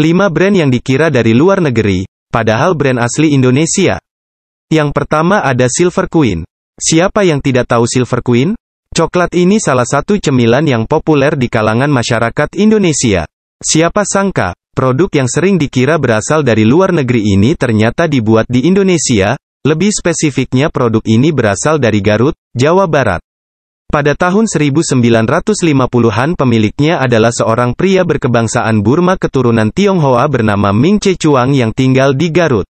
5 brand yang dikira dari luar negeri, padahal brand asli Indonesia. Yang pertama ada Silver Queen. Siapa yang tidak tahu Silver Queen? Coklat ini salah satu cemilan yang populer di kalangan masyarakat Indonesia. Siapa sangka, produk yang sering dikira berasal dari luar negeri ini ternyata dibuat di Indonesia, lebih spesifiknya produk ini berasal dari Garut, Jawa Barat. Pada tahun 1950-an pemiliknya adalah seorang pria berkebangsaan Burma keturunan Tionghoa bernama Ming Che Chuang yang tinggal di Garut.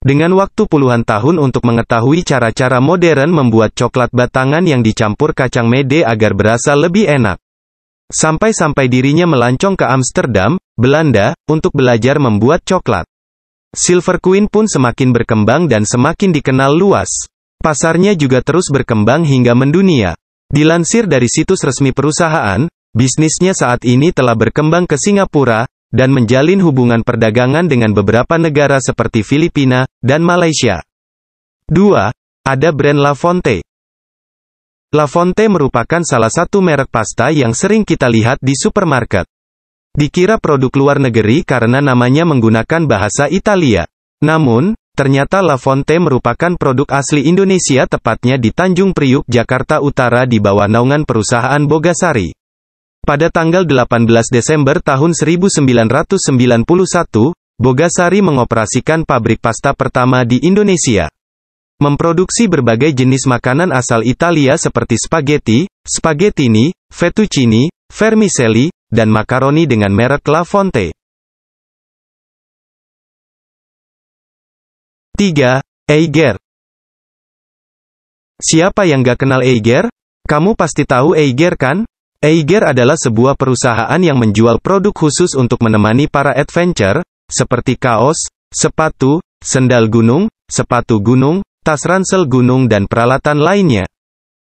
Dengan waktu puluhan tahun untuk mengetahui cara-cara modern membuat coklat batangan yang dicampur kacang mede agar berasa lebih enak. Sampai-sampai dirinya melancong ke Amsterdam, Belanda, untuk belajar membuat coklat. Silver Queen pun semakin berkembang dan semakin dikenal luas. Pasarnya juga terus berkembang hingga mendunia. Dilansir dari situs resmi perusahaan, bisnisnya saat ini telah berkembang ke Singapura, dan menjalin hubungan perdagangan dengan beberapa negara seperti Filipina dan Malaysia. 2. Ada brand Lafonte. Lafonte merupakan salah satu merek pasta yang sering kita lihat di supermarket. Dikira produk luar negeri karena namanya menggunakan bahasa Italia. Namun, Ternyata La Fonte merupakan produk asli Indonesia tepatnya di Tanjung Priuk, Jakarta Utara di bawah naungan perusahaan Bogasari. Pada tanggal 18 Desember tahun 1991, Bogasari mengoperasikan pabrik pasta pertama di Indonesia. Memproduksi berbagai jenis makanan asal Italia seperti spaghetti, spaghettini, fettuccini, vermicelli, dan makaroni dengan merek La Fonte. 3. Eiger Siapa yang gak kenal Eiger? Kamu pasti tahu Eiger kan? Eiger adalah sebuah perusahaan yang menjual produk khusus untuk menemani para adventure, seperti kaos, sepatu, sendal gunung, sepatu gunung, tas ransel gunung dan peralatan lainnya.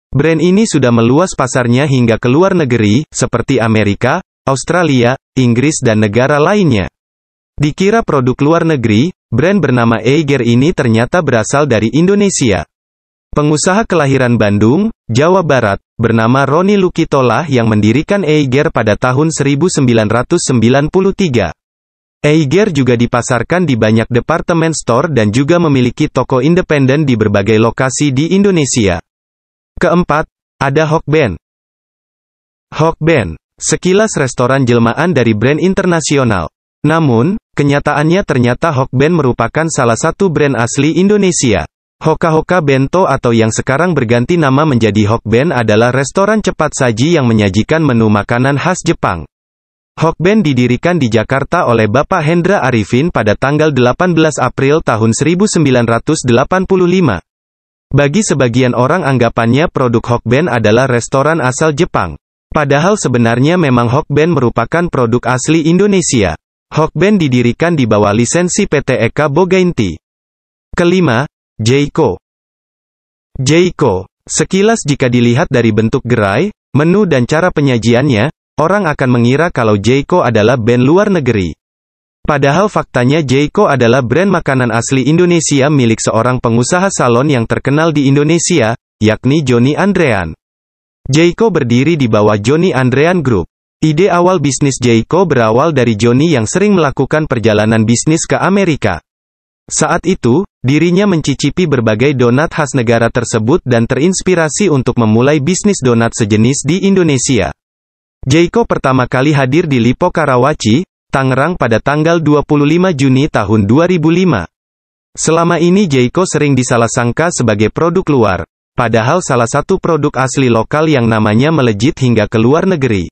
Brand ini sudah meluas pasarnya hingga ke luar negeri, seperti Amerika, Australia, Inggris dan negara lainnya. Dikira produk luar negeri, Brand bernama Eiger ini ternyata berasal dari Indonesia. Pengusaha kelahiran Bandung, Jawa Barat, bernama Roni Lukitola yang mendirikan Eiger pada tahun 1993. Eiger juga dipasarkan di banyak departemen store dan juga memiliki toko independen di berbagai lokasi di Indonesia. Keempat, ada Hokben. Hokben, sekilas restoran jelmaan dari brand internasional. Namun, Kenyataannya ternyata Hokben merupakan salah satu brand asli Indonesia. Hoka Hoka Bento atau yang sekarang berganti nama menjadi Hokben adalah restoran cepat saji yang menyajikan menu makanan khas Jepang. Hokben didirikan di Jakarta oleh Bapak Hendra Arifin pada tanggal 18 April tahun 1985. Bagi sebagian orang anggapannya produk Hokben adalah restoran asal Jepang. Padahal sebenarnya memang Hokben merupakan produk asli Indonesia. Hokben didirikan di bawah lisensi PT Eka Bogainti. Kelima, Jayco. Jayco, sekilas jika dilihat dari bentuk gerai, menu dan cara penyajiannya, orang akan mengira kalau Jayco adalah band luar negeri. Padahal faktanya Jayco adalah brand makanan asli Indonesia milik seorang pengusaha salon yang terkenal di Indonesia, yakni Joni Andrean. Jayco berdiri di bawah Joni Andrean Group. Ide awal bisnis Jayco berawal dari Joni yang sering melakukan perjalanan bisnis ke Amerika. Saat itu, dirinya mencicipi berbagai donat khas negara tersebut dan terinspirasi untuk memulai bisnis donat sejenis di Indonesia. Jayco pertama kali hadir di Lipo Karawaci, Tangerang pada tanggal 25 Juni tahun 2005. Selama ini Jayco sering sangka sebagai produk luar, padahal salah satu produk asli lokal yang namanya melejit hingga ke luar negeri.